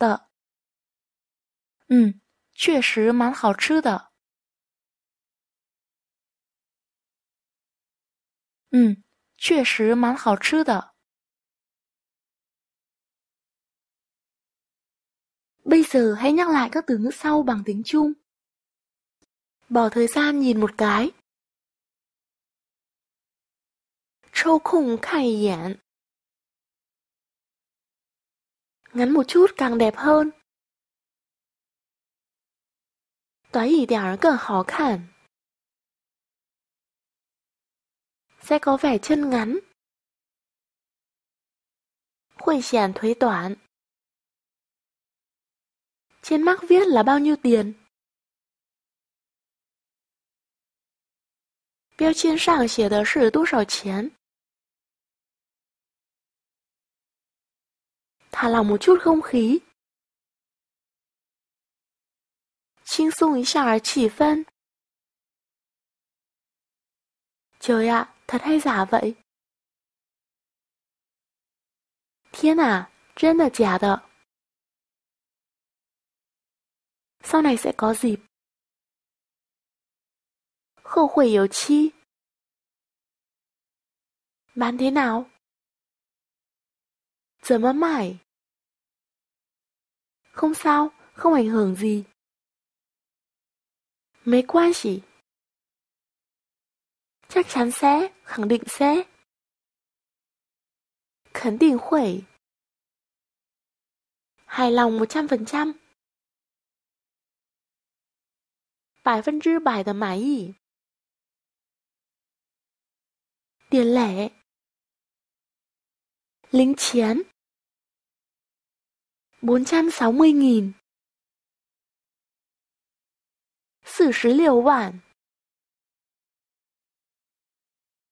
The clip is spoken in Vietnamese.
的。嗯，确实蛮好吃的。嗯，确实蛮好吃的。Bây giờ hãy nhắc lại các từ ngữ sau bằng tiếng Trung. Bỏ thời gian nhìn một cái. Trâu khủng khai yển ngắn một chút càng đẹp hơn. khó khăn? Sẽ có vẻ chân ngắn. Hội xẻn thuế toán. Trên mắc viết là bao nhiêu tiền? Biểu trên 上写的是多少钱？thả lỏng một chút không khí. 轻松一下气氛。Trời ạ, thật hay giả vậy? Thiên à, trên là giả đợ. Sau này sẽ có dịp. Khẩu khủy yếu chi. Bán thế nào? Giờ mãi Không sao, không ảnh hưởng gì. Mấy quan chỉ. Chắc chắn sẽ, khẳng định sẽ. Khẳng định khuẩy. Hài lòng một trăm phần trăm, Bài phân trư bài tờ máy gì, Tiền lẻ. Lính chiến. 460.000 46万